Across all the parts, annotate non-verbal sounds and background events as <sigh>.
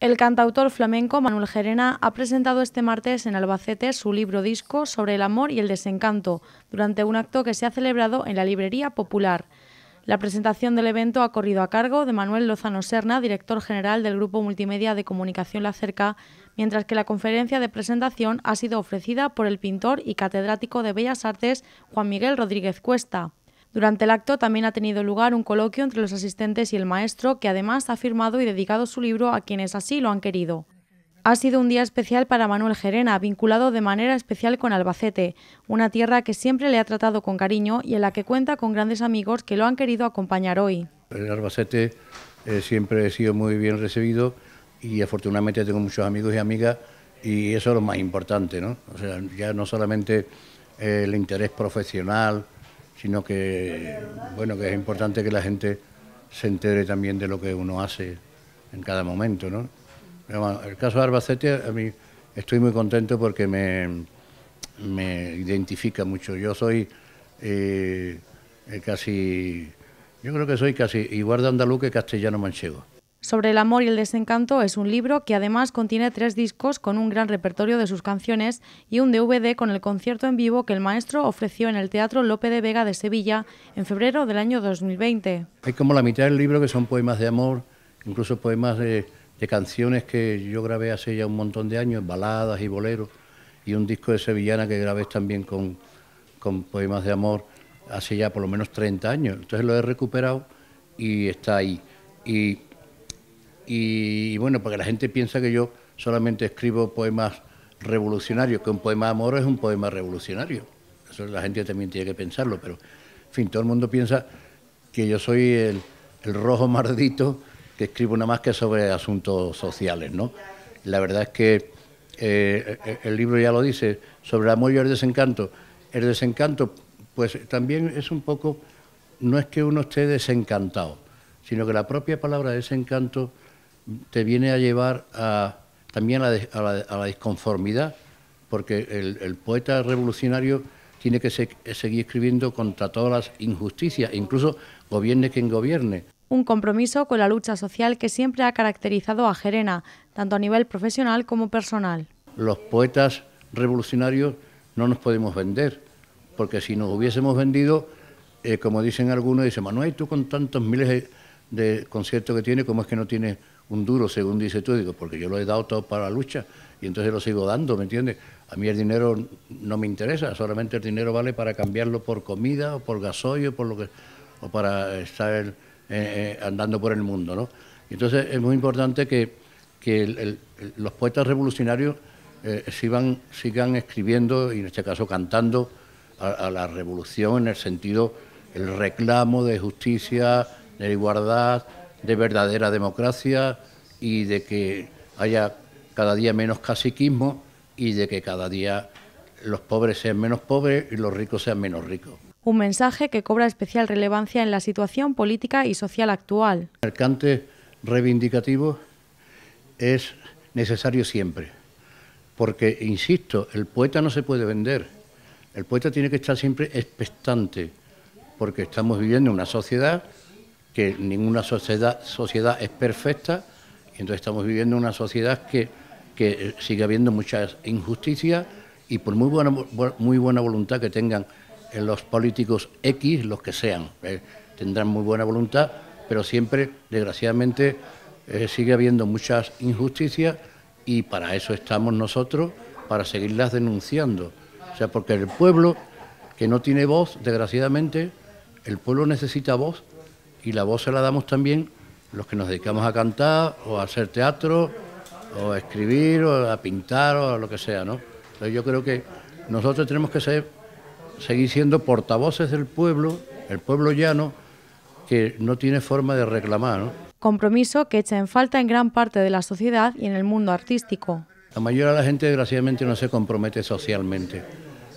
El cantautor flamenco Manuel Gerena ha presentado este martes en Albacete su libro disco sobre el amor y el desencanto durante un acto que se ha celebrado en la Librería Popular. La presentación del evento ha corrido a cargo de Manuel Lozano Serna, director general del Grupo Multimedia de Comunicación La Cerca, mientras que la conferencia de presentación ha sido ofrecida por el pintor y catedrático de Bellas Artes Juan Miguel Rodríguez Cuesta. Durante el acto también ha tenido lugar un coloquio entre los asistentes y el maestro, que además ha firmado y dedicado su libro a quienes así lo han querido. Ha sido un día especial para Manuel Gerena, vinculado de manera especial con Albacete, una tierra que siempre le ha tratado con cariño y en la que cuenta con grandes amigos que lo han querido acompañar hoy. En Albacete eh, siempre he sido muy bien recibido y afortunadamente tengo muchos amigos y amigas y eso es lo más importante, ¿no? O sea, ya no solamente eh, el interés profesional, sino que, bueno, que es importante que la gente se entere también de lo que uno hace en cada momento, el caso de Arbacete, a mí estoy muy contento porque me, me identifica mucho. Yo soy eh, eh, casi, yo creo que soy casi igual de andaluz que castellano manchego sobre el amor y el desencanto es un libro que además contiene tres discos con un gran repertorio de sus canciones y un DVD con el concierto en vivo que el maestro ofreció en el Teatro Lope de Vega de Sevilla en febrero del año 2020. Hay como la mitad del libro que son poemas de amor, incluso poemas de, canciones que yo grabé hace ya un montón de años, baladas y boleros, y un disco de Sevillana que grabé también con, con poemas de amor hace ya por lo menos 30 años. Entonces lo he recuperado y está ahí. Y y, bueno, porque la gente piensa que yo solamente escribo poemas revolucionarios, que un poema de amor es un poema revolucionario. Eso la gente también tiene que pensarlo, pero en fin, todo el mundo piensa que yo soy el, el rojo mardito que escribo una más que sobre asuntos sociales, ¿no? La verdad es que eh, el libro ya lo dice, sobre el amor y el desencanto. El desencanto, pues también es un poco, no es que uno esté desencantado, sino que la propia palabra desencanto te viene a llevar a, también a la, disconformidad, porque el, poeta revolucionario tiene que seguir escribiendo contra todas las injusticias, incluso gobierne quien gobierne. Un compromiso con la lucha social que siempre ha caracterizado a Gerena, tanto a nivel profesional como personal. Los poetas revolucionarios no nos podemos vender, porque si nos hubiésemos vendido, eh, como dicen algunos, dice Manuel, tú con tantos miles de, de conciertos que tienes, ¿cómo es que no tienes un duro, según dices tú, porque yo lo he dado todo para la lucha y entonces lo sigo dando, ¿me entiendes? A mí el dinero no me interesa, solamente el dinero vale para cambiarlo por comida o por o por lo que, o para estar eh, eh, andando por el mundo, ¿no? Entonces es muy importante que, que los poetas revolucionarios eh, sigan, sigan, escribiendo y en este caso cantando a, a la revolución en el sentido, el reclamo de justicia, de igualdad, de verdadera democracia y de que haya cada día menos caciquismo y de que cada día los pobres sean menos pobres y los ricos sean menos ricos. Un mensaje que cobra especial relevancia en la situación política y social actual. El mercante reivindicativo es necesario siempre, porque, insisto, el poeta no se puede vender, el poeta tiene que estar siempre expectante, porque estamos viviendo una sociedad que ninguna sociedad, sociedad es perfecta, y entonces estamos viviendo una sociedad que, eh, sigue habiendo muchas injusticias y por muy buena, muy buena voluntad que tengan eh, los políticos X, los que sean, eh, tendrán muy buena voluntad, pero siempre, desgraciadamente, sigue habiendo muchas injusticias y para eso estamos nosotros, para seguirlas denunciando. O sea, porque el pueblo que no tiene voz, desgraciadamente, el pueblo necesita voz y la voz se la damos también los que nos dedicamos a cantar o a hacer teatro o a escribir o a pintar o a lo que sea, ¿no? yo creo que nosotros tenemos que seguir siendo portavoces del pueblo, el pueblo llano, que no tiene forma de reclamar, ¿no? Compromiso que echa en falta en gran parte de la sociedad y en el mundo artístico. La mayoría de la gente, desgraciadamente, no se compromete socialmente,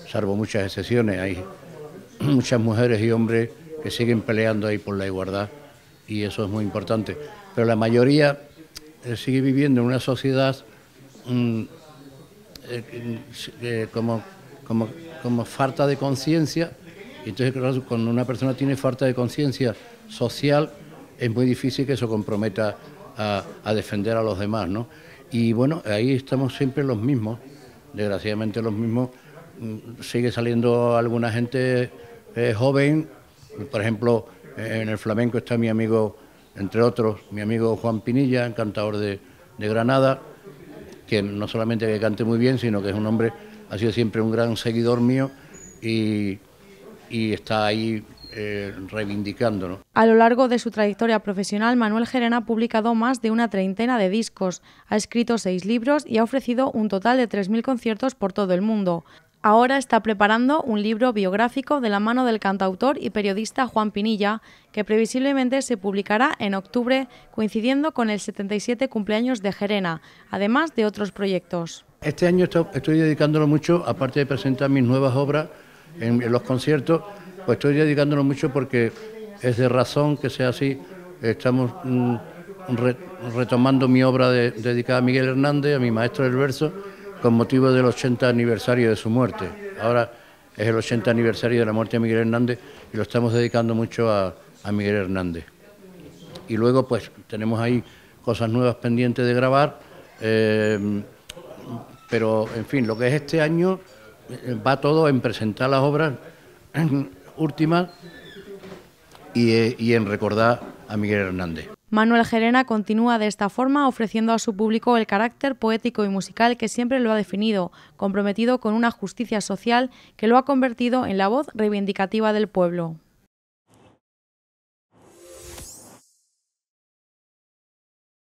salvo muchas excepciones. Hay <clears throat> muchas mujeres y hombres que siguen peleando ahí por la igualdad y eso es muy importante. Pero la mayoría eh, sigue viviendo en una sociedad mm, eh, eh, como, como, falta de conciencia entonces, claro, cuando una persona tiene falta de conciencia social, es muy difícil que eso comprometa a, defender a los demás, ¿no? Y bueno, ahí estamos siempre los mismos, desgraciadamente los mismos. Mm, sigue saliendo alguna gente joven por ejemplo, en el flamenco está mi amigo, entre otros, mi amigo Juan Pinilla, cantador de, Granada, que no solamente cante muy bien, sino que es un hombre, ha sido siempre un gran seguidor mío y, está ahí eh, reivindicándolo. A lo largo de su trayectoria profesional, Manuel Gerena ha publicado más de una treintena de discos, ha escrito seis libros y ha ofrecido un total de 3.000 conciertos por todo el mundo. Ahora está preparando un libro biográfico de la mano del cantautor y periodista Juan Pinilla, que previsiblemente se publicará en octubre, coincidiendo con el 77 cumpleaños de Gerena, además de otros proyectos. Este año estoy dedicándolo mucho, aparte de presentar mis nuevas obras en los conciertos, pues estoy dedicándolo mucho porque es de razón que sea así. Estamos mm, retomando mi obra dedicada a Miguel Hernández, a mi maestro del verso con motivo del 80 aniversario de su muerte. Ahora es el 80 aniversario de la muerte de Miguel Hernández y lo estamos dedicando mucho a, Miguel Hernández. Y luego pues tenemos ahí cosas nuevas pendientes de grabar, eh, pero en fin, lo que es este año eh, va todo en presentar las obras <clears throat> últimas eh, y en recordar a Miguel Hernández. Manuel Gerena continúa de esta forma ofreciendo a su público el carácter poético y musical que siempre lo ha definido, comprometido con una justicia social que lo ha convertido en la voz reivindicativa del pueblo.